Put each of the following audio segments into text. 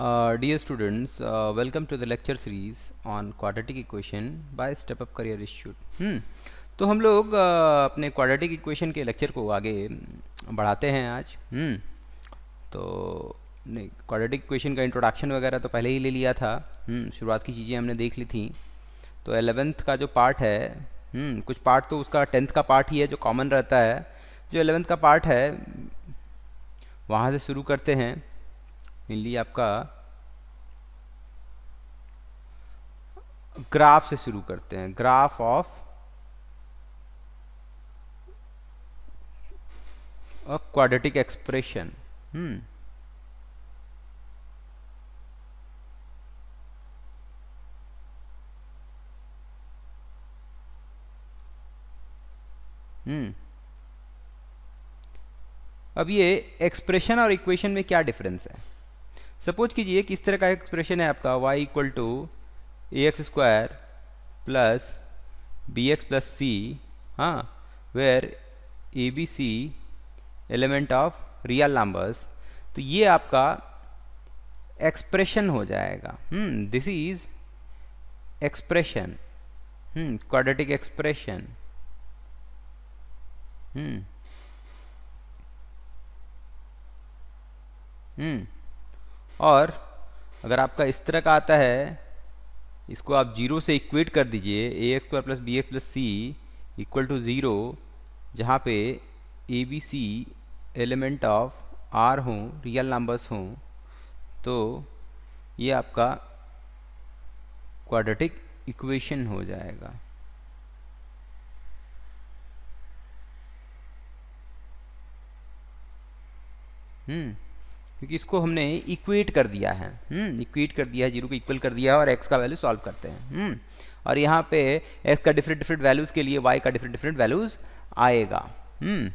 Dear students welcome to the lecture series on series equation by step up career Up hmm. तो हम लोग uh, अपने quadratic equation के lecture को आगे um, बढ़ाते हैं आज hmm. तो नहीं क्वाड्रेटिक इक्वेशन का इंट्रोडक्शन वगैरह तो पहले ही ले लिया था hmm. शुरुआत की चीज़ें हमने देख ली थी तो एलेवेंथ का जो पार्ट है hmm. कुछ पार्ट तो उसका टेंथ का पार्ट ही है जो कॉमन रहता है जो एलेवेंथ का पार्ट है वहाँ से शुरू करते हैं मेनली आपका ग्राफ से शुरू करते हैं graph of quadratic expression hmm hmm अब ये एक्सप्रेशन और इक्वेशन में क्या डिफरेंस है सपोज कीजिए कि इस तरह का एक्सप्रेशन है आपका y equal to a x square plus b x plus c हाँ where a b c element of real numbers तो ये आपका एक्सप्रेशन हो जाएगा this is expression quadratic expression hmm hmm और अगर आपका इस तरह का आता है इसको आप जीरो से इक्वेट कर दीजिए a x square plus b x plus c equal to zero जहाँ पे a b c element of r हों रियल नंबर्स हों तो ये आपका क्वाड्रेटिक इक्वेशन हो जाएगा हम्म क्योंकि इसको हमने इक्वेट कर दिया है इक्वेट हम्म, कर दिया है जीरो को इक्वल कर दिया है और एक्स का वैल्यू सॉल्व करते हैं और यहाँ पे एक्स का डिफरेंट डिफरेंट वैल्यूज़ के लिए वाई का डिफरेंट डिफरेंट वैल्यूज़ आएगा हम्म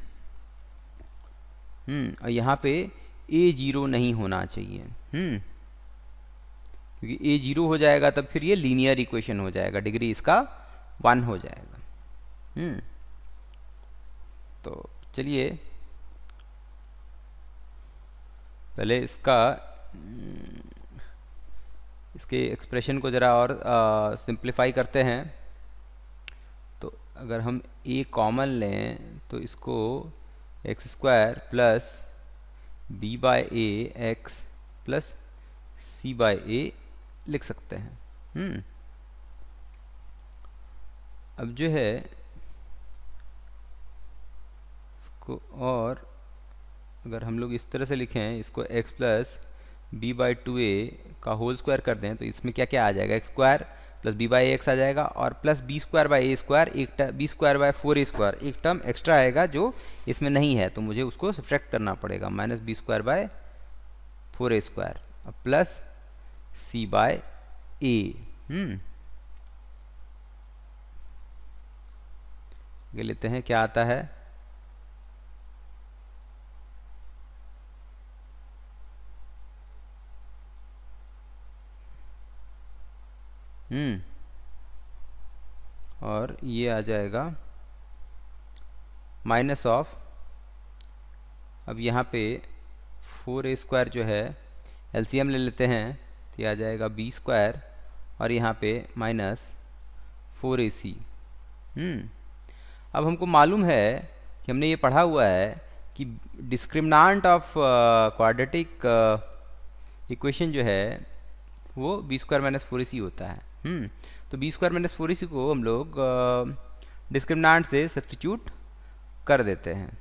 और यहाँ पे ए हम्म, हम्म, जीरो नहीं होना चाहिए हम्म क्योंकि ए जीरो हो जाएगा तब फिर ये लीनियर इक्वेशन हो जाएगा डिग्री इसका वन हो जाएगा हम्म तो चलिए पहले इसका इसके एक्सप्रेशन को ज़रा और सिंप्लीफाई करते हैं तो अगर हम ए e कॉमन लें तो इसको x square plus b by a x plus c by a लिख सकते हैं हम्म। अब जो है इसको और अगर हम लोग इस तरह से लिखें इसको x plus b by two a का होल स्क्वायर कर दें तो इसमें क्या क्या आ जाएगा x square plus b by x आ जाएगा और plus b square by a square एक term b square by four a square एक टर्म एक्स्ट्रा आएगा जो इसमें नहीं है तो मुझे उसको सब्ट्रैक्ट करना पड़ेगा minus b square by four a square plus c by a लेते हैं क्या आता है हम्म और ये आ जाएगा माइनस ऑफ अब यहाँ पे फोर ए स्क्वायर जो है एलसीएम ले लेते हैं तो आ जाएगा बी स्क्वायर और यहाँ पे माइनस फोर ए सी हम्म। अब हमको मालूम है कि हमने ये पढ़ा हुआ है कि डिस्क्रिमिनाट ऑफ क्वाड्रेटिक इक्वेशन जो है वो b square minus four a c होता है हम्म, तो बी स्क्वायर माइनस फोर इसी को हम लोग डिस्क्रिमिनाट से सब्सटीट्यूट कर देते हैं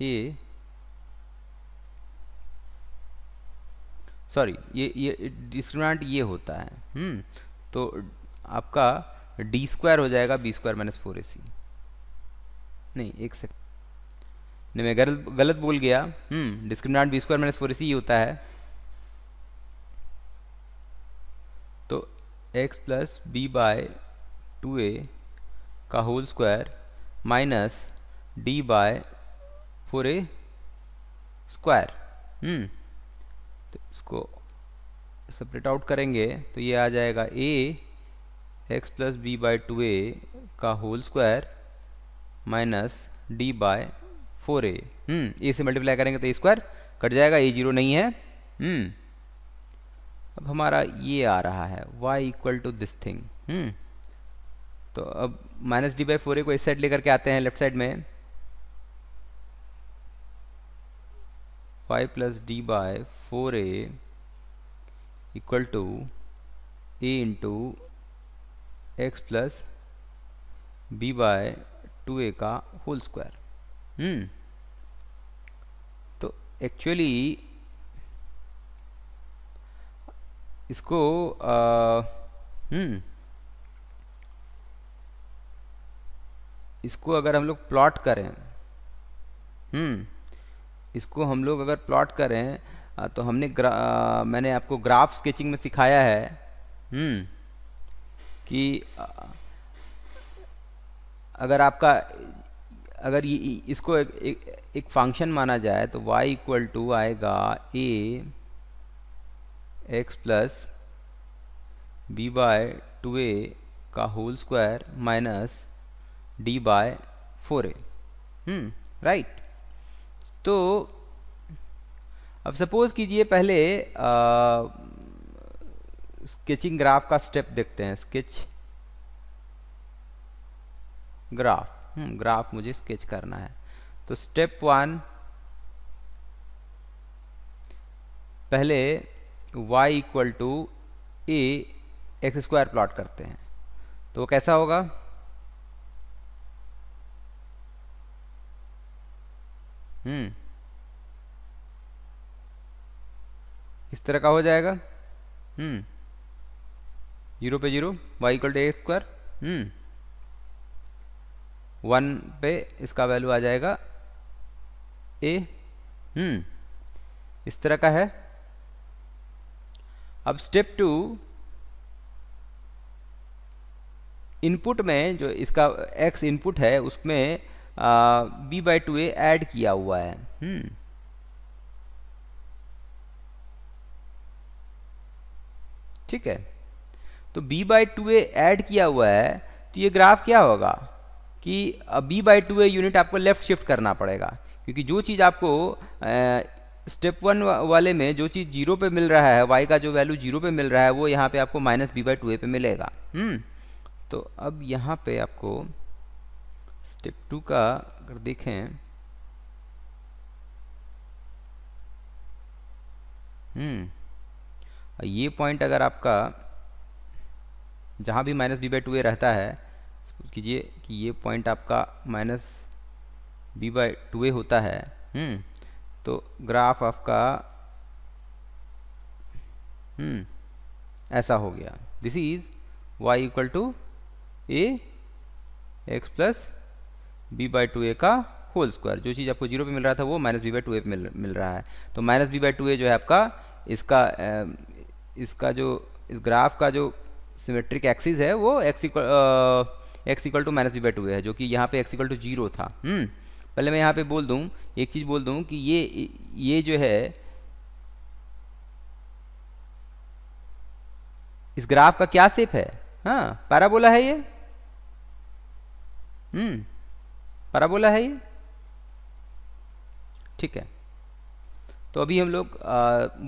ये सॉरी ये ये डिस्क्रिमिनाट ये होता है हम्म तो आपका डी स्क्वायर हो जाएगा b square minus four a नहीं एक सेकेंड नहीं मैं गलत गलत बोल गया hmm discriminant b square minus four a c होता है तो x plus b by two a का whole square minus d by four a square तो इसको सेपरेट आउट करेंगे तो ये आ जाएगा a x plus b by two a का whole square minus d by four a a से मल्टीप्लाई करेंगे तो ए स्क्वायर कट जाएगा ए जीरो नहीं है hmm. अब हमारा ये आ रहा है y equal to this thing तो अब minus d by four a को इस साइड लेकर के आते हैं लेफ्ट साइड में y plus d by four a equal to a into x plus b by two a का होल हम्म, स्क्वायर तो एक्चुअली इसको हम्म इसको अगर हम लोग प्लॉट करें हम्म इसको हम लोग अगर प्लॉट करें आ, तो हमने आ, मैंने आपको ग्राफ स्केचिंग में सिखाया है हम्म कि आ, अगर आपका अगर ये इसको एक, एक, एक फंक्शन माना जाए तो y इक्वल टू आएगा a x plus b by two a का whole square minus d by four a right तो अब सपोज कीजिए पहले स्केचिंग ग्राफ का स्टेप देखते हैं स्केच ग्राफ हम्म ग्राफ मुझे स्केच करना है तो स्टेप वन पहले y equal to a x square plot करते हैं तो वो कैसा होगा हम्म इस तरह का हो जाएगा हम्म जीरो पे zero y equal to a square hmm one पे इसका वैल्यू आ जाएगा ए हम्म इस तरह का है अब स्टेप टू इनपुट में जो इसका एक्स इनपुट है उसमें बी बाई टू एड किया हुआ है हम्म ठीक है तो बी बाई टू एड किया हुआ है तो ये ग्राफ क्या होगा कि b by two a unit आपको लेफ्ट शिफ्ट करना पड़ेगा क्योंकि जो चीज़ आपको स्टेप वन वाले में जो चीज़ जीरो पे मिल रहा है वाई का जो वैल्यू जीरो पे मिल रहा है वो यहाँ पे आपको minus b by two a पे मिलेगा हम्म, तो अब यहाँ पे आपको स्टेप टू का अगर देखें हम्म ये पॉइंट अगर आपका जहाँ भी minus b by two a रहता है सपोज कीजिए कि ये पॉइंट आपका minus b by two a होता है हम्म तो ग्राफ आपका हम्म, ऐसा हो गया this is y equal to a x plus b by two a का होल स्क्वायर जो चीज़ आपको जीरो पे मिल रहा था वो minus b by two a पे मिल, मिल रहा है तो minus b by two a जो है आपका इसका इसका जो इस ग्राफ का जो सिमेट्रिक एक्सिस है वो x equal x equal to minus b by two a है जो कि यहाँ पे एक्स इक्वल टू जीरो था हुँ? हम्म, पहले मैं यहाँ पे बोल दूँ एक चीज़ बोल दूँ कि ये ये जो है इस ग्राफ का क्या सेप है हाँ पैराबोला है ये हम्म पैराबोला है ये ठीक है तो अभी हम लोग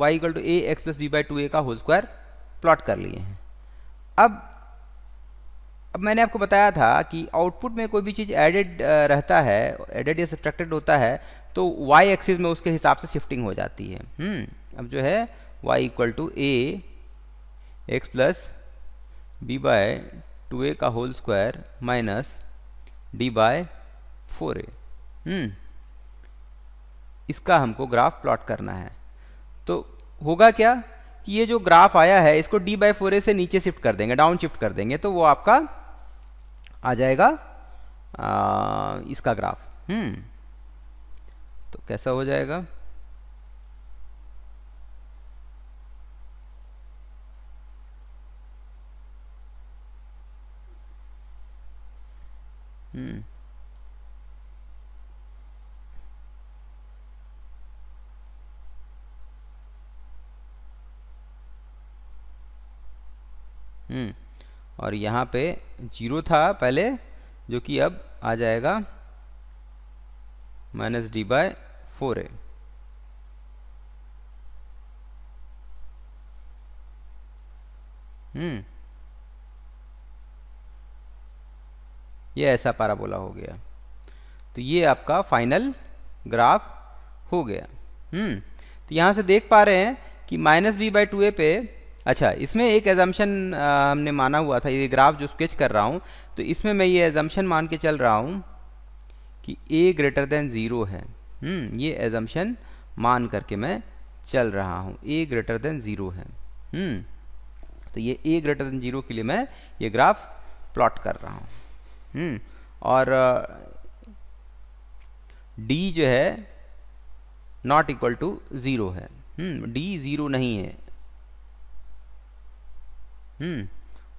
y equal to a x plus b by two a का होल स्क्वायर प्लॉट कर लिए हैं अब अब मैंने आपको बताया था कि आउटपुट में कोई भी चीज़ एडेड रहता है एडेड या सब्ट्रैक्टेड होता है तो y एक्सिस में उसके हिसाब से शिफ्टिंग हो जाती है हम्म, अब जो है y equal to a x plus b by two a का whole square minus d by four a इसका हमको ग्राफ प्लॉट करना है तो होगा क्या कि ये जो ग्राफ आया है इसको डी बाई फोर ए से नीचे शिफ्ट कर देंगे डाउन शिफ्ट कर देंगे तो वो आपका आ जाएगा आ, इसका ग्राफ हम्म तो कैसा हो जाएगा हम्म हम्म और यहाँ पे जीरो था पहले जो कि अब आ जाएगा minus d by four a hmm. ये ऐसा पाराबोला हो गया तो ये आपका फाइनल ग्राफ हो गया हम्म तो यहां से देख पा रहे हैं कि minus b by two a पे अच्छा इसमें एक एजम्पन हमने माना हुआ था ये ग्राफ जो स्केच कर रहा हूँ तो इसमें मैं ये एजम्पन मान के चल रहा हूँ कि ए ग्रेटर देन ज़ीरो है हम्म ये एजम्पन मान करके मैं चल रहा हूँ ए ग्रेटर देन ज़ीरो है हम्म तो ये ए ग्रेटर देन ज़ीरो के लिए मैं ये ग्राफ प्लॉट कर रहा हूँ हम्म, और डी जो है नॉट इक्वल टू ज़ीरो है डी हम्म, ज़ीरो नहीं है हम्म।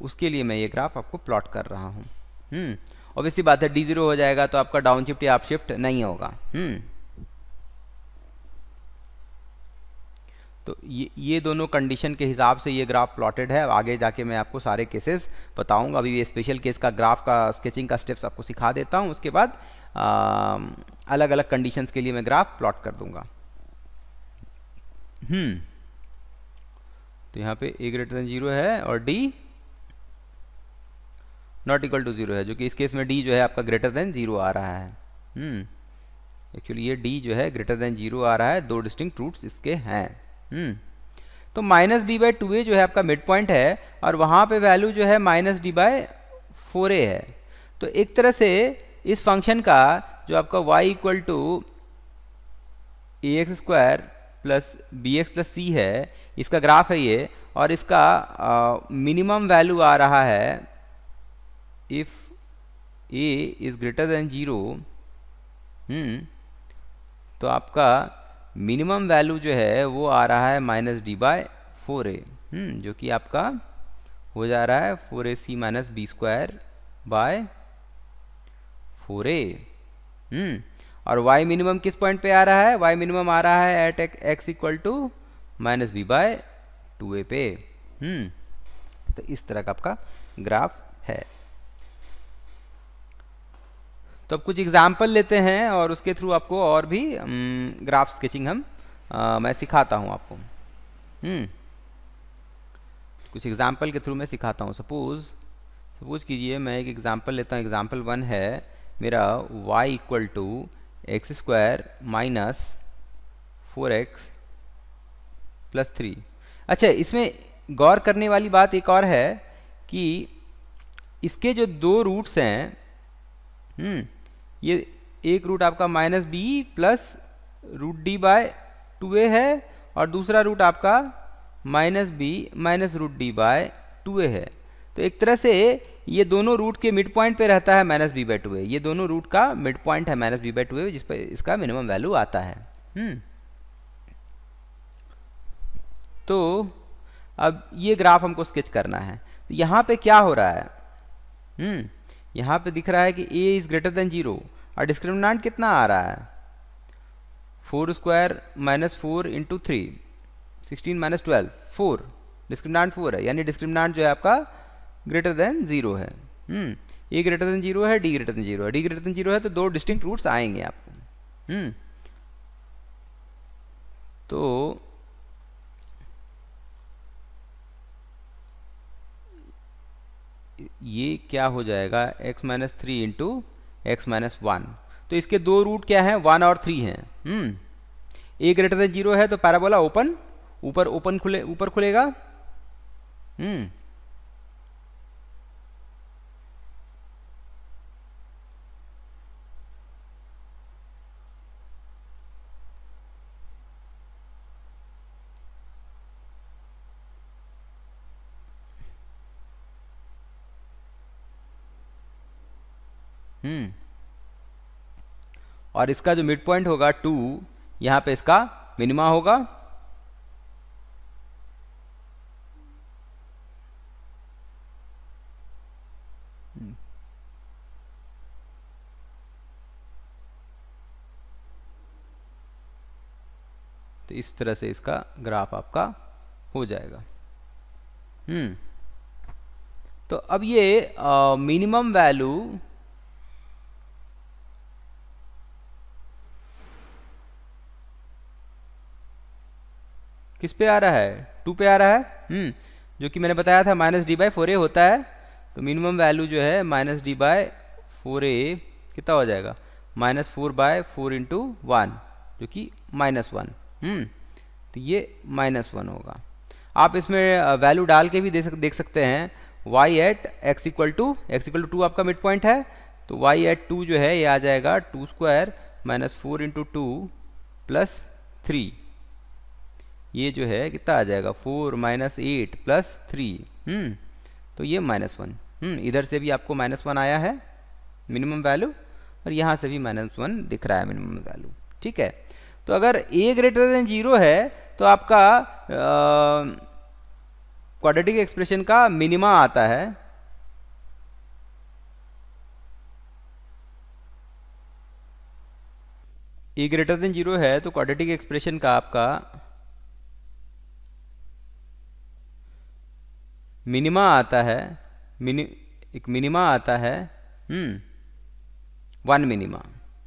उसके लिए मैं ये ग्राफ आपको प्लॉट कर रहा हूँ ऑब्वियसली हम्म। बात है डी जीरो हो जाएगा तो आपका डाउन शिफ्ट या अप शिफ्ट नहीं होगा हम्म। तो ये ये दोनों कंडीशन के हिसाब से ये ग्राफ प्लॉटेड है आगे जाके मैं आपको सारे केसेस बताऊंगा अभी ये स्पेशल केस का ग्राफ का स्केचिंग का स्टेप्स आपको सिखा देता हूँ उसके बाद आ, अलग अलग कंडीशंस के लिए मैं ग्राफ प्लॉट कर दूंगा हम्म तो यहाँ पे ए ग्रेटर देन जीरो है और d not equal to zero है जो कि इस केस में डी जो है आपका ग्रेटर देन जीरो आ रहा है एक्चुअली हम्म, ये डी जो है ग्रेटर देन जीरो आ रहा है दो डिस्टिंग रूट्स इसके हैं हम्म, तो minus b by two a जो है आपका मिड पॉइंट है और वहाँ पे वैल्यू जो है minus d by four a है तो एक तरह से इस फंक्शन का जो आपका y equal to a x square plus b x plus c है इसका ग्राफ है ये और इसका मिनिमम वैल्यू आ रहा है if a is greater than zero तो आपका मिनिमम वैल्यू जो है वो आ रहा है minus d by four a जो कि आपका हो जा रहा है four a c minus b square by four a और y मिनिमम किस पॉइंट पे आ रहा है y मिनिमम आ रहा है at x equal to minus b by two a पे हम्म तो इस तरह का आपका ग्राफ है तो अब कुछ एग्जाम्पल लेते हैं और उसके थ्रू आपको और भी ग्राफ हम्म, स्केचिंग हम आ, मैं सिखाता हूँ आपको हम्म कुछ एग्जाम्पल के थ्रू मैं सिखाता हूँ सपोज सपोज कीजिए मैं एक एग्जाम्पल लेता हूं एग्जाम्पल वन है मेरा y equal to x square minus four x plus three अच्छा इसमें गौर करने वाली बात एक और है कि इसके जो दो रूट्स हैं हम्म ये एक रूट आपका minus b plus root d by two a है और दूसरा रूट आपका minus b minus root d by two a है तो एक तरह से ये दोनों रूट के मिड पॉइंट पे रहता है minus b by two a ये दोनों रूट का मिड पॉइंट है minus b by two a जिस पर इसका मिनिमम वैल्यू आता है हम्म तो अब ये ग्राफ हमको स्केच करना है तो यहाँ पे क्या हो रहा है हम्म यहाँ पे दिख रहा है कि a is greater than zero और डिस्क्रिमिनेंट कितना आ रहा है four square minus four into three sixteen minus twelve four discriminant four है यानी डिस्क्रिमिनेंट जो है आपका ग्रेटर देन जीरो है ए ग्रेटर देन जीरो है डी ग्रेटर देन जीरो है डी ग्रेटर देन जीरो है तो दो डिस्टिंक्ट रूट्स आएंगे आपको हम्म तो ये क्या हो जाएगा x minus three into x minus one तो इसके दो रूट क्या हैं वन और थ्री है hmm a greater than zero है तो पैराबोला ओपन ऊपर ओपन खुले ऊपर खुलेगा हम्म हम्म और इसका जो मिड पॉइंट होगा टू यहां पे इसका मिनिमा होगा तो इस तरह से इसका ग्राफ आपका हो जाएगा हम्म तो अब ये मिनिमम वैल्यू किस पे आ रहा है टू पे आ रहा है हम्म, जो कि मैंने बताया था minus d by four a होता है तो मिनिमम वैल्यू जो है minus d by four a कितना हो जाएगा minus four by four into one जो कि माइनस वन हम्म, तो ये माइनस वन होगा आप इसमें वैल्यू डाल के भी देख, सकते हैं y at x equal to x equal to two आपका मिड पॉइंट है तो y एट टू जो है ये आ जाएगा two square minus four into two plus three ये जो है कितना आ जाएगा four minus eight plus three hmm, तो ये माइनस वन हम्म, इधर से भी आपको माइनस वन आया है मिनिमम वैल्यू और यहाँ से भी माइनस वन दिख रहा है मिनिमम वैल्यू ठीक है तो अगर ए ग्रेटर देन जीरो है तो आपका क्वाड्रेटिक एक्सप्रेशन का मिनिमा आता है ए ग्रेटर देन जीरो है तो क्वाड्रेटिक एक्सप्रेशन का आपका मिनिमा आता है मिनि एक मिनिमा आता है हम्म, वन मिनिमा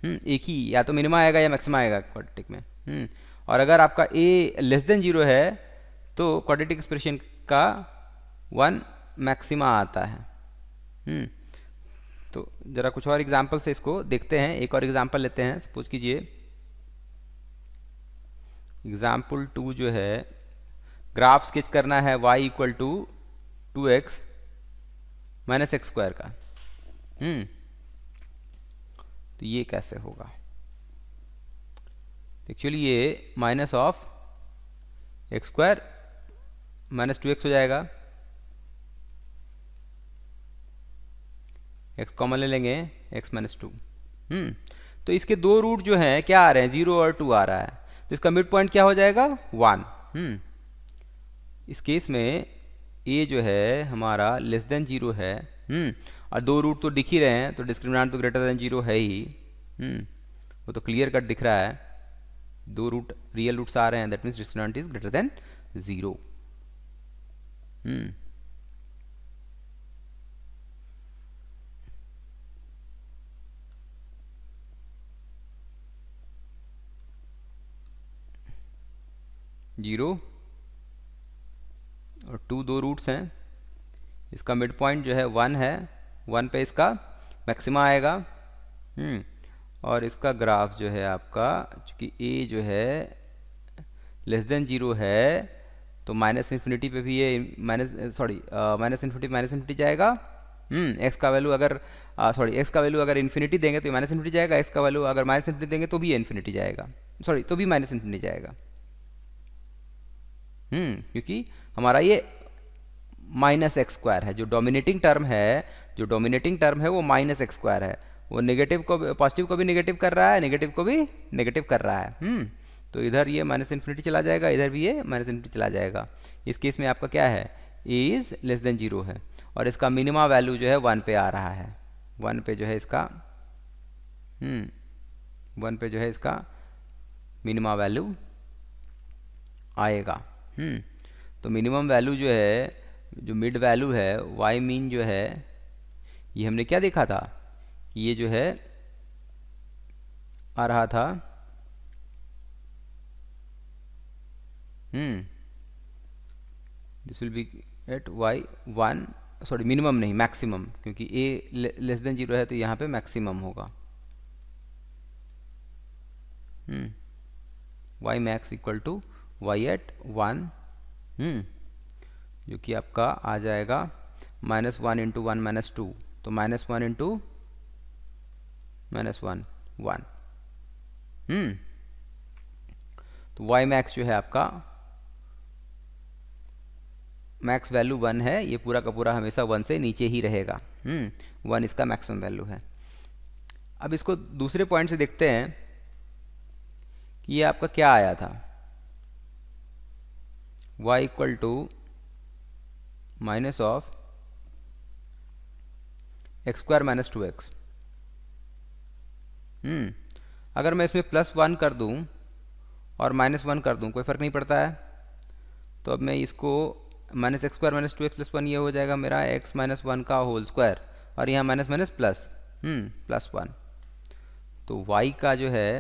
हम्म, एक ही या तो मिनिमा आएगा या मैक्सिमा आएगा क्वाड्रेटिक में हम्म, और अगर आपका ए लेस देन जीरो है तो क्वाड्रेटिक एक्सप्रेशन का वन मैक्सिमा आता है तो ज़रा कुछ और एग्जाम्पल से इसको देखते हैं एक और एग्जाम्पल लेते हैं सपोज कीजिए एग्जाम्पल टू जो है ग्राफ स्केच करना है y equal to two x minus x square का हम्म, तो ये कैसे होगा एक्चुअली ये minus of x square minus two x हो जाएगा एक्स कॉमन ले लेंगे एक्स माइनस टू हम्म, तो इसके दो रूट जो हैं क्या आ रहे हैं जीरो और टू आ रहा है तो इसका मिड पॉइंट क्या हो जाएगा वन हम्म इस केस में ए जो है हमारा लेस देन जीरो है हम्म, और दो रूट तो दिख ही रहे हैं तो डिस्क्रिमिनेंट तो ग्रेटर देन जीरो है ही हम्म, वो तो क्लियर कट दिख रहा है दो रूट रियल रूट्स आ रहे हैं that means discriminant is greater than zero zero और टू दो रूट्स हैं इसका मिड पॉइंट जो है वन है वन पे इसका मैक्सिमा आएगा हम्म, और इसका ग्राफ जो है आपका चूँकि ए जो है लेस देन जीरो है तो माइनस इन्फिनिटी पे भी ये minus sorry minus infinity minus infinity जाएगा एक्स हम्म, का वैल्यू अगर सॉरी एक्स का वैल्यू अगर इन्फिनिटी देंगे तो माइनस इन्फिनिटी जाएगा एक्स का वैल्यू अगर माइनस इन्फिनिटी देंगे तो भी इन्फिनिटी जाएगा सॉरी तो भी माइनस इन्फिनिटी जाएगा हम्म क्योंकि हमारा ये माइनस एक्स स्क्वायर है जो डोमिनेटिंग टर्म है जो डोमिनेटिंग टर्म है वो माइनस एक्स स्क्वायर है वो नेगेटिव को पॉजिटिव को भी नेगेटिव कर रहा है नेगेटिव को भी नेगेटिव कर रहा है हम्म तो इधर ये माइनस इन्फिनिटी चला जाएगा इधर भी ये माइनस इन्फिनिटी चला जाएगा इस केस में आपका क्या है इज़ लेस देन जीरो है और इसका मिनिमा वैल्यू जो है वन पे आ रहा है वन पे जो है इसका हम्म, वन पे जो है इसका मिनिमा वैल्यू आएगा हम्म तो मिनिमम वैल्यू जो है जो मिड वैल्यू है वाई मीन जो है ये हमने क्या देखा था ये जो है आ रहा था hmm this will be at y one sorry minimum नहीं मैक्सिमम क्योंकि ए लेस देन जीरो है तो यहां पे मैक्सिमम होगा हम्म y max equal to y at one हम्म, जो कि आपका आ जाएगा minus one into one minus two तो minus one into minus one one हम्म, तो वाई मैक्स जो है आपका मैक्स वैल्यू वन है ये पूरा का पूरा हमेशा वन से नीचे ही रहेगा हम्म, वन इसका मैक्सिमम वैल्यू है अब इसको दूसरे पॉइंट से देखते हैं कि ये आपका क्या आया था y equal to minus of x square minus two x अगर मैं इसमें प्लस वन कर दूं और माइनस वन कर दूं कोई फ़र्क नहीं पड़ता है तो अब मैं इसको minus x square minus two x plus one ये हो जाएगा मेरा एक्स माइनस वन का होल स्क्वायर और यहाँ minus minus plus plus one तो वाई का जो है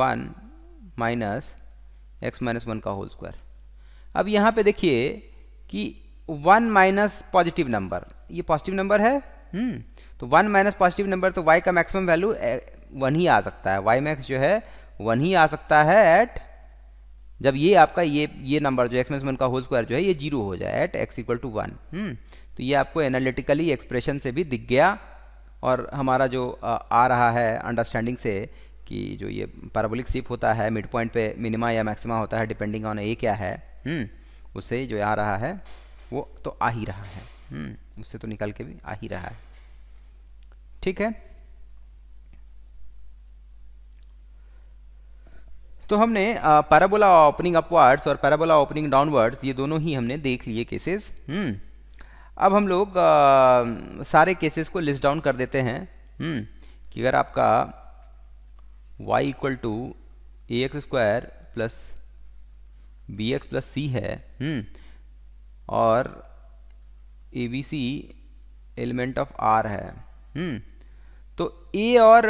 one minus x minus one का होल स्क्वायर अब यहाँ पे देखिए कि वन माइनस पॉजिटिव नंबर ये पॉजिटिव नंबर है हम्म तो वन माइनस पॉजिटिव नंबर तो वाई का मैक्सिमम वैल्यू वन ही आ सकता है वाई मैक्स जो है वन ही आ सकता है एट जब ये आपका ये ये नंबर जो एक्स माइनस वन का होल स्क्वायर जो है ये जीरो हो जाए at x equal to one तो ये आपको एनालिटिकली एक्सप्रेशन से भी दिख गया और हमारा जो आ रहा है अंडरस्टैंडिंग से कि जो ये पैराबोलिक सीप होता है मिड पॉइंट पे मिनिमा या मैक्सिमा होता है डिपेंडिंग ऑन ए क्या है हम्म, उससे जो आ रहा है वो तो आ ही रहा है हम्म, उससे तो निकल के भी आ ही रहा है ठीक है तो हमने पैराबोला ओपनिंग अपवर्ड्स और पैराबोला ओपनिंग डाउनवर्ड्स ये दोनों ही हमने देख लिए केसेस हम्म। अब हम लोग आ, सारे केसेस को लिस्ट डाउन कर देते हैं कि अगर आपका y equal to a x square plus b x plus c है हम्म। और a b c element of R है हम्म। तो ए और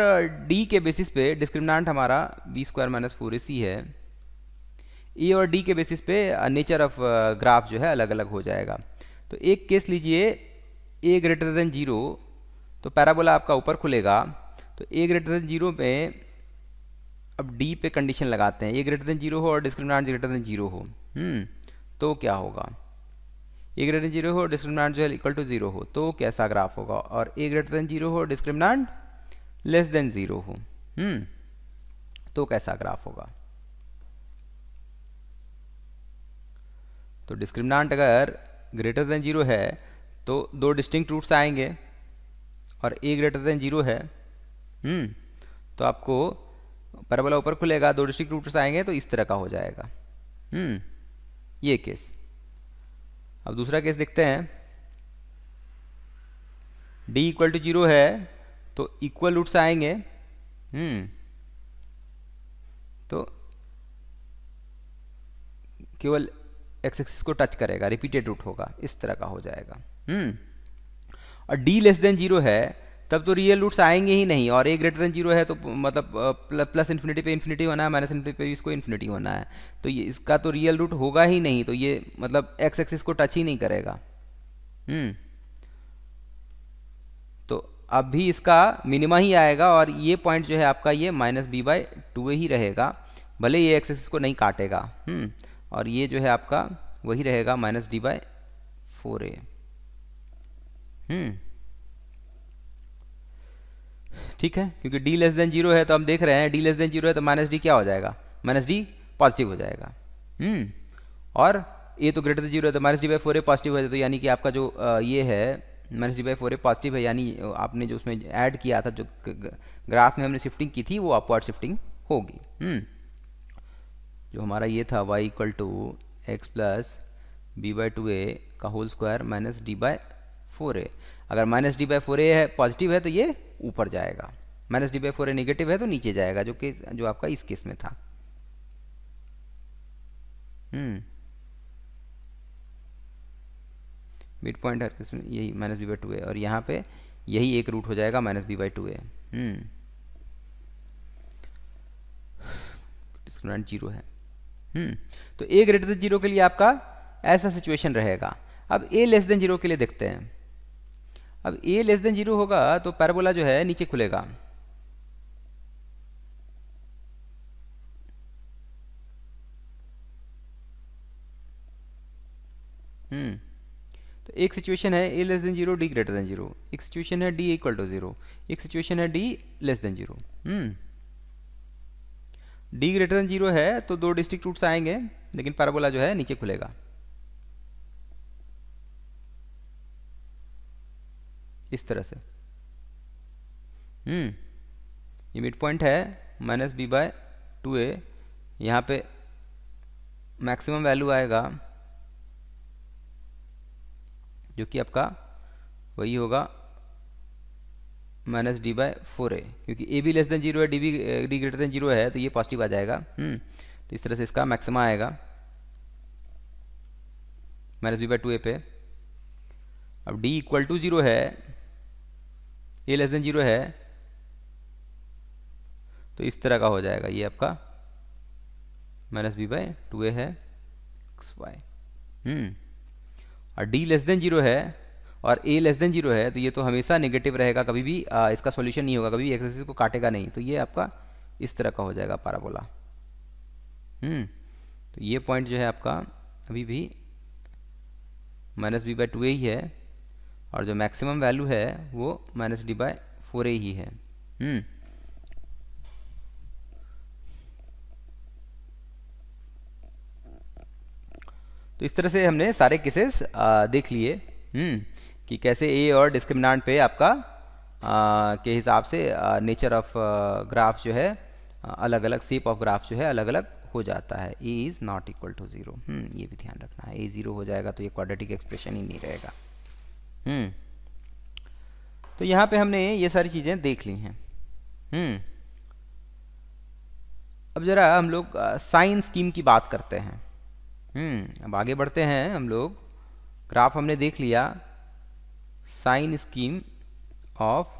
डी के बेसिस पे डिस्क्रिमिनेंट हमारा b square minus four a c है ए और डी के बेसिस पे नेचर ऑफ ग्राफ जो है अलग अलग हो जाएगा तो एक केस लीजिए ए ग्रेटर देन जीरो तो पैराबोला आपका ऊपर खुलेगा तो ए ग्रेटर देन जीरो में अब डी पे कंडीशन लगाते हैं ए ग्रेटर देन जीरो हो और डिस्क्रिमिनेंट ग्रेटर देन जीरो हो हम्म, तो क्या होगा ए ग्रेटर देन जीरो हो और डिस्क्रिमिनेंट जो है इक्वल टू जीरो हो तो कैसा ग्राफ होगा और ए ग्रेटर देन जीरो हो और डिस्क्रिमिनेंट लेस देन जीरो हो हम्म, तो कैसा ग्राफ होगा तो डिस्क्रिमिनेंट अगर ग्रेटर देन जीरो है तो दो डिस्टिंक्ट रूट्स आएंगे और ए ग्रेटर देन जीरो है हम्म, तो आपको परबला ऊपर खुलेगा दो डिस्ट्रिक्ट से आएंगे तो इस तरह का हो जाएगा हम्म ये केस अब दूसरा केस देखते हैं d इक्वल टू जीरो है तो इक्वल रूट्स आएंगे हम्म तो केवल एक्स एक्सिस को टच करेगा रिपीटेड रूट होगा इस तरह का हो जाएगा हम्म और d लेस देन जीरो है तब तो रियल रूट्स आएंगे ही नहीं और ए ग्रेटर देन जीरो है तो मतलब प्लस इन्फिनिटी पे इन्फिनिटी होना है माइनस इन्फिनिटी पे इसको इन्फिनिटी होना है तो ये इसका तो रियल रूट होगा ही नहीं तो ये मतलब एक्स एक्सिस को टच ही नहीं करेगा हम्म। तो अब भी इसका मिनिमा ही आएगा और ये पॉइंट जो है आपका ये माइनस बी बाई टू ही रहेगा भले ये एक्स एक्सिस को नहीं काटेगा हम्म और ये जो है आपका वही रहेगा minus d by four a हम्म ठीक है क्योंकि डी लेस देन जीरो है तो हम देख रहे हैं डी लेस देन जीरो है तो माइनस डी क्या हो जाएगा माइनस डी पॉजिटिव हो जाएगा हम्म और ए तो ग्रेटर देन जीरो है तो minus d by four a positive है तो यानी कि आपका जो ये है minus d by four a positive है यानी आपने जो उसमें ऐड किया था जो ग्राफ में हमने शिफ्टिंग की थी वो अपवर्ड शिफ्टिंग होगी हम्म जो हमारा ये था y equal to x plus b by two a का whole square minus d by four a अगर minus d by four a है पॉजिटिव है तो ये ऊपर जाएगा minus d by four a negative है तो नीचे जाएगा जो कि जो आपका इस केस में था हम्म। मिड पॉइंट हर किस्म यही minus b by two a और यहाँ पे यही एक रूट हो जाएगा minus b by two a हम्म। डिस्क्रिमिनेंट जीरो है हम्म। तो ए ग्रेटर देन जीरो के लिए आपका ऐसा सिचुएशन रहेगा अब ए लेस देन जीरो के लिए देखते हैं अब ए लेस देन जीरो होगा तो पैराबोला जो है नीचे खुलेगा हम्म तो एक सिचुएशन है a less than zero d greater than zero एक सिचुएशन है डी इक्वल टू जीरो एक सिचुएशन है डी लेस देन जीरो हम्म डी ग्रेटर देन जीरो है तो दो डिस्ट्रिक्ट रूट्स आएंगे लेकिन पैराबोला जो है नीचे खुलेगा इस तरह से हम्म, ये मिड पॉइंट है minus b by two a यहाँ पे मैक्सिमम वैल्यू आएगा जो कि आपका वही होगा minus d by four a क्योंकि a b less than zero है d b d greater than zero है तो ये पॉजिटिव आ जाएगा हम्म, तो इस तरह से इसका मैक्सिमा आएगा minus b by two a पे अब डी इक्वल टू जीरो है ये लेस देन जीरो है तो इस तरह का हो जाएगा ये आपका minus b by two a है एक्स हम्म। वाई और डी लेस देन जीरो है और ए लेस देन जीरो है तो ये तो हमेशा नेगेटिव रहेगा कभी भी आ, इसका सॉल्यूशन नहीं होगा कभी एक्सरसाइज को काटेगा नहीं तो ये आपका इस तरह का हो जाएगा पाराबोला हम्म। तो ये पॉइंट जो है आपका अभी भी minus b by two a ही है और जो मैक्सिमम वैल्यू है वो minus d by four a ही है हम्म तो इस तरह से हमने सारे केसेस देख लिए हम्म कि कैसे ए और डिस्क्रिमिनेंट पे आपका आ, के हिसाब से आ, नेचर ऑफ ग्राफ जो है अलग अलग सेप ऑफ ग्राफ जो है अलग अलग हो जाता है a is not equal to zero ये भी ध्यान रखना है ए ज़ीरो हो जाएगा तो ये क्वाड्रेटिक एक्सप्रेशन ही नहीं रहेगा हम्म। तो यहाँ पे हमने ये सारी चीज़ें देख ली हैं हम्म। अब ज़रा हम लोग साइन स्कीम की बात करते हैं हम्म। अब आगे बढ़ते हैं हम लोग ग्राफ हमने देख लिया sign scheme of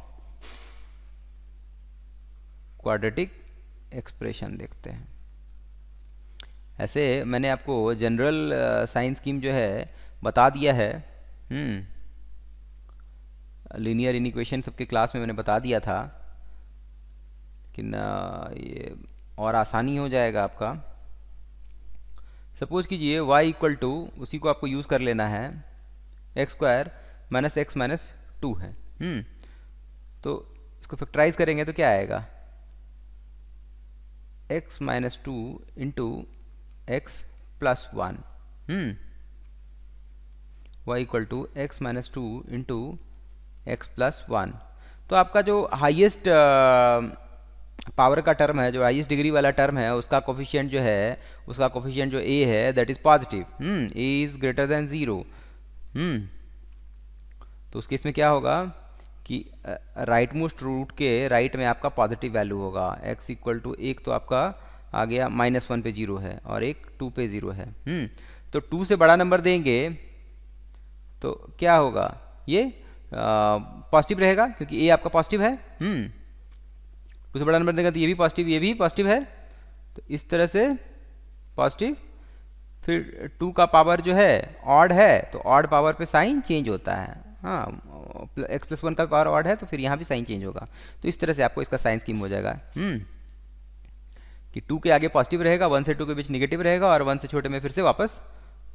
quadratic expression देखते हैं ऐसे मैंने आपको जनरल साइंस स्कीम जो है बता दिया है लीनियर इन इक्वेशन सबके क्लास में मैंने बता दिया था कि ये और आसानी हो जाएगा आपका सपोज कीजिए y इक्वल टू उसी को आपको यूज़ कर लेना है x square minus x minus two है हम्म, तो इसको फैक्टराइज करेंगे तो क्या आएगा x minus two into x plus one y equal to x minus two into x plus one तो आपका जो हाईएस्ट पावर uh, का टर्म है जो हाईएस्ट डिग्री वाला टर्म है उसका कोफिशियंट जो है उसका कोफिशियंट जो ए है that is positive a is greater than zero तो उसके इसमें क्या होगा कि राइट मोस्ट रूट के राइट right में आपका पॉजिटिव वैल्यू होगा एक्स इक्वल टू एक तो आपका आ गया माइनस वन पे जीरो है और एक टू पे जीरो है हम्म तो टू से बड़ा नंबर देंगे तो क्या होगा ये पॉजिटिव रहेगा क्योंकि ए आपका पॉजिटिव है हम्म टू से बड़ा नंबर देगा तो ये भी पॉजिटिव ये भी पॉजिटिव है तो इस तरह से पॉजिटिव फिर टू का पावर जो है ऑड है तो ऑड पावर पे साइन चेंज होता है हाँ एक्स प्लस वन का पावर ऑड है तो फिर यहाँ भी साइन चेंज होगा तो इस तरह से आपको इसका साइन स्कीम हो जाएगा हम्म कि टू के आगे पॉजिटिव रहेगा वन से टू के बीच निगेटिव रहेगा और वन से छोटे में फिर से वापस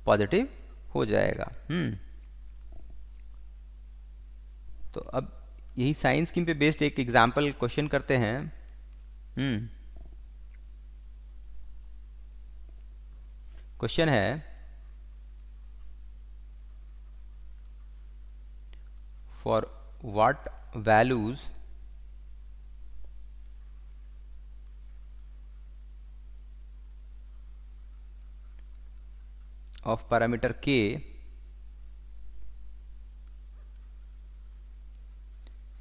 पॉजिटिव हो जाएगा हम्म तो अब यही साइंस स्कीम पे बेस्ड एक एग्जाम्पल क्वेश्चन करते हैं हम्म क्वेश्चन है for what values of parameter k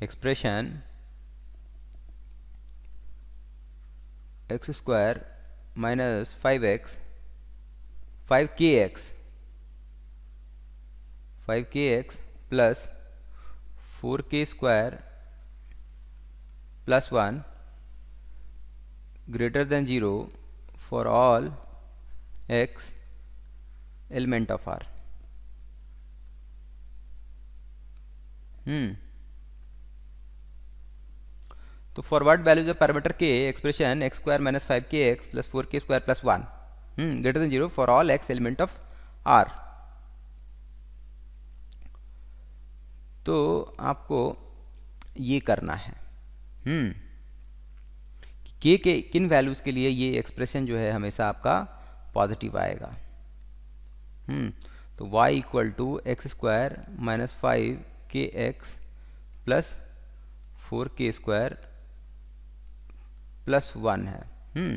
expression x square minus 5x 5kx 5kx plus 4k square plus 1 greater than 0 for all x element of R. Hmm. तो for what values of parameter k expression x square minus five k x plus four k square plus one greater than zero for all x element of R तो आपको ये करना है हम्म, के के किन values के लिए ये एक्सप्रेशन जो है हमेशा आपका पॉजिटिव आएगा हम्म, तो y equal to x square minus five k x plus four k square plus one है हम्म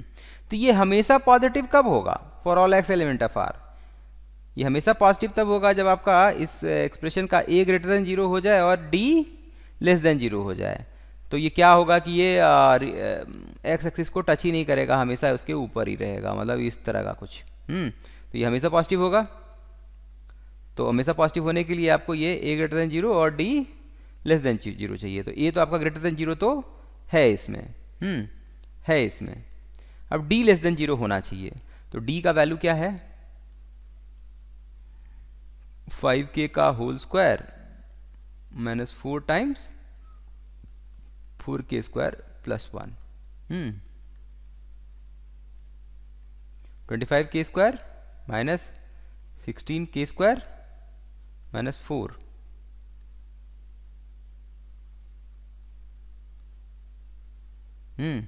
तो ये हमेशा पॉजिटिव कब होगा for all x element of R ये हमेशा पॉजिटिव तब होगा जब आपका इस एक्सप्रेशन का ए ग्रेटर देन जीरो हो जाए और डी लेस देन जीरो हो जाए तो ये क्या होगा कि ये एक्स एक्सिस को टच ही नहीं करेगा हमेशा उसके ऊपर ही रहेगा मतलब इस तरह का कुछ हम्म तो ये हमेशा पॉजिटिव होगा तो हमेशा पॉजिटिव होने के लिए आपको ये ए ग्रेटर देन जीरो और डी लेस देन जीरो चाहिए तो ए तो आपका ग्रेटर देन जीरो तो है इसमें हम्म है इसमें अब d लेस देन जीरो होना चाहिए तो d का वैल्यू क्या है 5k का whole square minus four times four k square plus one twenty five k square minus sixteen k square minus four हम्म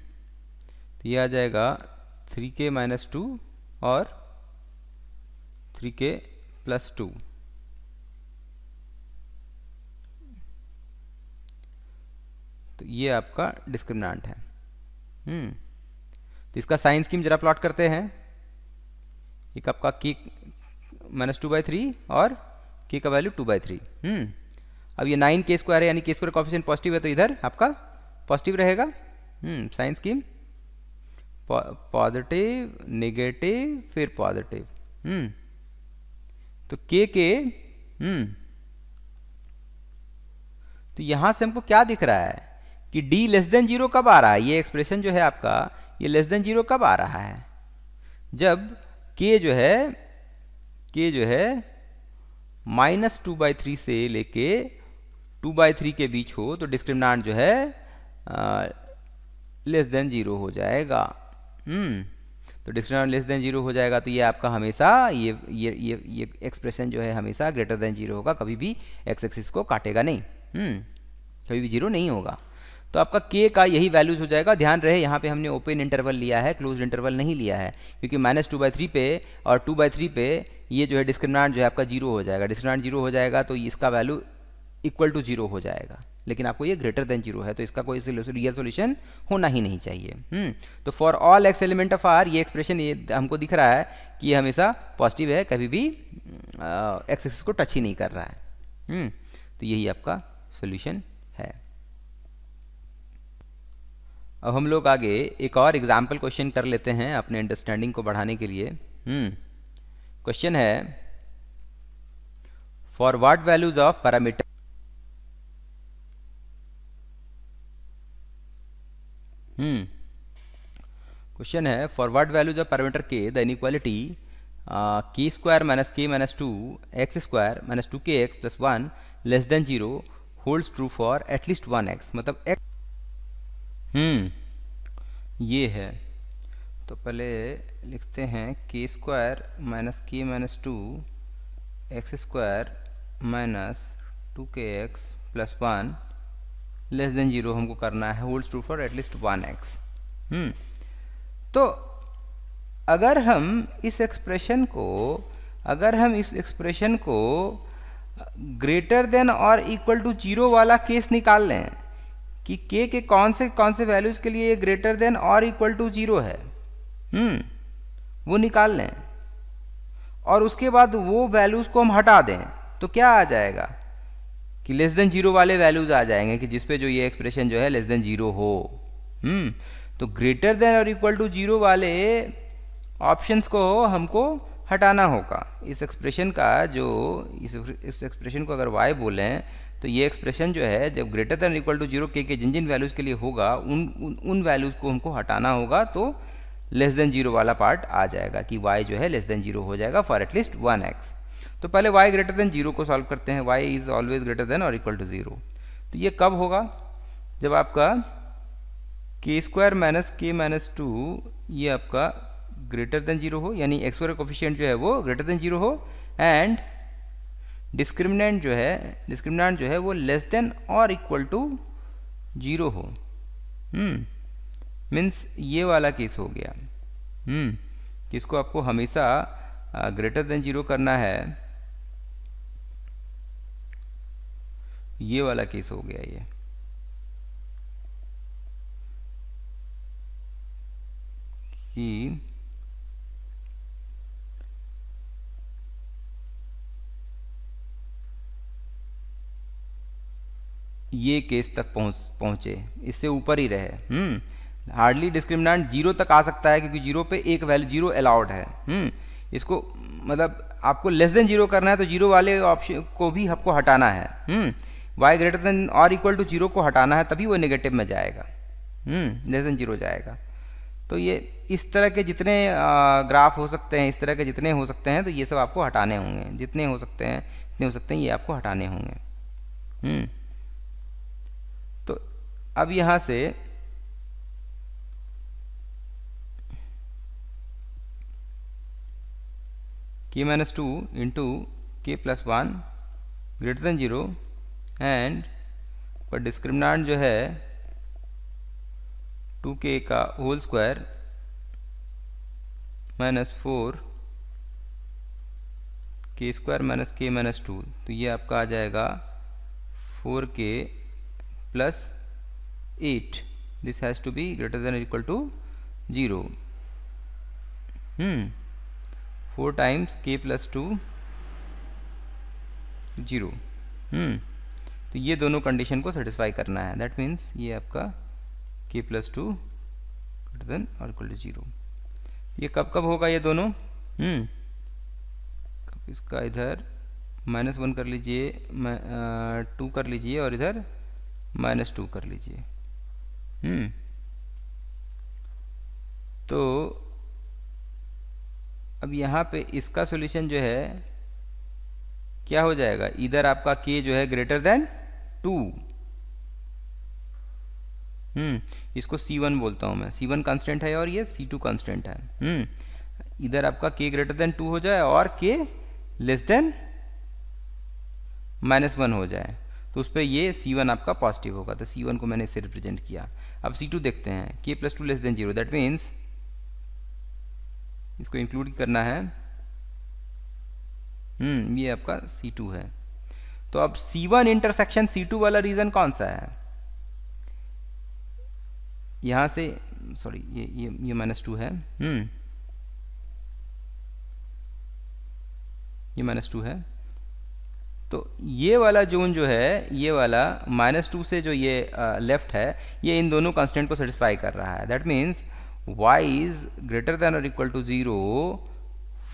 ये आ जाएगा थ्री के माइनस टू और थ्री के प्लस टू तो ये आपका डिस्क्रिमिनाट है हम्म तो इसका साइन स्कीम जरा प्लॉट करते हैं एक आपका की माइनस टू बाई थ्री और के का वैल्यू टू बाई थ्री अब ये नाइन के स्क्वायर है यानी के स्क्वायर कॉफिशियन पॉजिटिव है तो इधर आपका पॉजिटिव रहेगा हम्म साइंस स्कीम पॉजिटिव नेगेटिव फिर पॉजिटिव हम्म तो के के हम्म तो यहां से हमको क्या दिख रहा है कि d लेस देन जीरो कब आ रहा है ये एक्सप्रेशन जो है आपका ये लेस देन जीरो कब आ रहा है जब k जो है k जो है माइनस टू बाई थ्री से लेके टू बाई थ्री के बीच हो तो डिस्क्रिमिनाट जो है लेस देन जीरो हो जाएगा हम्म। तो डिस्क्रिमिनेंट लेस देन जीरो हो जाएगा तो ये आपका हमेशा ये ये ये ये एक्सप्रेशन जो है हमेशा ग्रेटर देन जीरो होगा कभी भी एक्स एक्सिस को काटेगा नहीं हम्म। कभी भी जीरो नहीं होगा तो आपका के का यही वैल्यूज हो जाएगा ध्यान रहे यहाँ पे हमने ओपन इंटरवल लिया है क्लोज इंटरवल नहीं लिया है क्योंकि माइनस टू बाई थ्री पे और टू बाई थ्री पे ये जो है डिस्क्रिमिनेंट जो है आपका जीरो हो जाएगा डिस्क्रिमिनेंट जीरो हो जाएगा तो इसका वैल्यू इक्वल टू जीरो हो जाएगा लेकिन आपको ये ग्रेटर देन जीरो है तो इसका कोई रियल सोल्यूशन होना ही नहीं चाहिए हम्म तो for all x element of R ये एक्सप्रेशन ये हमको दिख रहा है कि ये हमेशा पॉजिटिव है कभी भी एक्स एक्स को टच ही नहीं कर रहा है हम्म तो यही आपका सोल्यूशन है अब हम लोग आगे एक और एग्जाम्पल क्वेश्चन कर लेते हैं अपने अंडरस्टैंडिंग को बढ़ाने के लिए क्वेश्चन हम्म, है for what values of parameter question हम्म। है for what values of parameter k the inequality k square minus k minus two x square minus two k x plus one less than zero holds true for at least one x मतलब x हम्म ये है तो पहले लिखते हैं k square minus k minus two x square minus two k x plus one less than zero हमको करना है hold true for at least one x तो अगर हम इस एक्सप्रेशन को अगर हम इस एक्सप्रेशन को ग्रेटर देन और इक्वल टू जीरो वाला केस निकाल लें कि के के कौन से कौन से वैल्यूज़ के लिए ये ग्रेटर देन और इक्वल टू जीरो है हम्म वो निकाल लें और उसके बाद वो वैल्यूज़ को हम हटा दें तो क्या आ जाएगा कि लेस देन जीरो वाले वैल्यूज आ जाएंगे कि जिसपे जो ये एक्सप्रेशन जो है लेस देन जीरो हो हम्म तो ग्रेटर देन और इक्वल टू जीरो वाले ऑप्शंस को हमको हटाना होगा इस एक्सप्रेशन का जो इस इस एक्सप्रेशन को अगर वाई बोलें तो ये एक्सप्रेशन जो है जब greater than equal to zero के के जिन जिन वैल्यूज़ के लिए होगा उन उन, उन वैल्यूज़ को हमको हटाना होगा तो लेस देन जीरो वाला पार्ट आ जाएगा कि वाई जो है लेस देन जीरो हो जाएगा फॉर एटलीस्ट वन एक्स तो पहले y ग्रेटर देन जीरो को सॉल्व करते हैं y is always greater than और इक्वल टू ज़ीरो तो ये कब होगा जब आपका k square minus k minus two ये आपका ग्रेटर देन जीरो हो यानी एक्स स्क्वायर कोफिशियंट जो है वो ग्रेटर देन जीरो हो एंड डिस्क्रिमिनेंट जो है डिस्क्रिमिनेंट जो है वो लेस देन और इक्वल टू जीरो हो मीन्स hmm. ये वाला केस हो गया hmm. किसको आपको हमेशा ग्रेटर देन जीरो करना है ये वाला केस हो गया ये कि ये केस तक पहुंच पहुंचे इससे ऊपर ही रहे हम्म हार्डली डिस्क्रिमिनेंट जीरो तक आ सकता है क्योंकि जीरो पे एक वैल्यू जीरो अलाउड है हम्म इसको मतलब आपको लेस देन जीरो करना है तो जीरो वाले ऑप्शन को भी आपको हटाना है हम्म वाई ग्रेटर देन और इक्वल टू जीरो को हटाना है तभी वो नेगेटिव में जाएगा लेस देन जीरो जाएगा तो ये इस तरह के जितने ग्राफ हो सकते हैं इस तरह के जितने हो सकते हैं तो ये सब आपको हटाने होंगे जितने हो सकते हैं जितने हो सकते हैं ये आपको हटाने होंगे हम्म। तो अब यहाँ से k minus two into k plus one greater than zero and पर डिस्क्रिमिनांट जो है 2k का whole square minus four k square minus k minus two तो ये आपका आ जाएगा four k plus eight this has to be greater than equal to zero four times k plus two zero hmm तो ये दोनों condition को satisfy करना है दैट मीन्स ये आपका k plus two greater than और इक्वल टू जीरो ये कब कब होगा ये दोनों हम्म इसका इधर माइनस वन कर लीजिए टू कर लीजिए और इधर माइनस टू कर लीजिए हम्म। तो अब यहाँ पे इसका सॉल्यूशन जो है क्या हो जाएगा इधर आपका के जो है ग्रेटर देन टू हम्म इसको सी वन बोलता हूँ मैं सी वन कॉन्स्टेंट है और ये सी टू कॉन्स्टेंट है हम्म इधर आपका के ग्रेटर देन टू हो जाए और के लेस देन माइनस वन हो जाए तो उस पर ये सी वन आपका पॉजिटिव होगा तो सी वन को मैंने इसे रिप्रेजेंट किया अब सी टू देखते हैं k plus two less than zero that means इसको इंक्लूड करना है हम्म ये आपका सी टू है तो अब C1 इंटरसेक्शन सी वाला रीजन कौन सा है यहां से सॉरी ये ये ये माइनस टू है हम्म ये माइनस टू है तो ये वाला जोन जो है ये वाला माइनस टू से जो ये आ, लेफ्ट है ये इन दोनों कांस्टेंट को सेटिस्फाई कर रहा है that means y is greater than और equal to zero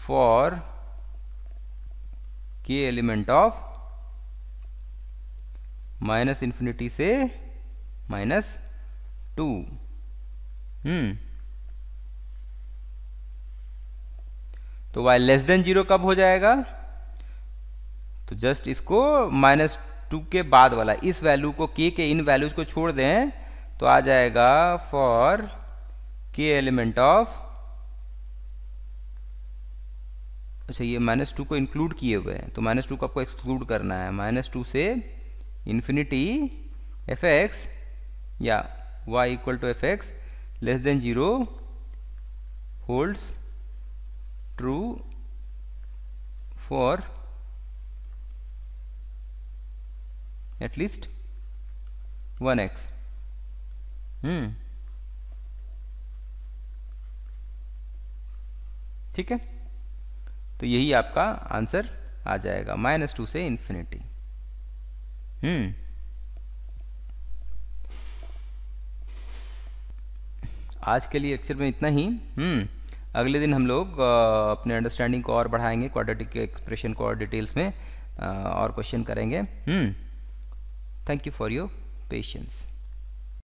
for k element of minus infinity से माइनस टू हम्म तो वाई लेस देन जीरो कब हो जाएगा तो जस्ट इसको माइनस टू के बाद वाला इस वैल्यू को के के इन वैल्यूज को छोड़ दें तो आ जाएगा फॉर के एलिमेंट ऑफ अच्छा ये माइनस टू को इंक्लूड किए हुए हैं तो माइनस टू को आपको एक्सक्लूड करना है माइनस टू से infinity f x yeah y equal to f x less than 0 holds true for at least 1 x hmm ठीक है तो यही आपका आंसर आ जाएगा माइनस टू से इन्फिनिटी Hmm. आज के लिए लेक्चर में इतना ही हम्म अगले दिन हम लोग अपने अंडरस्टैंडिंग को और बढ़ाएंगे क्वाड्रेटिक एक्सप्रेशन को और डिटेल्स में और क्वेश्चन करेंगे hmm thank you for your patience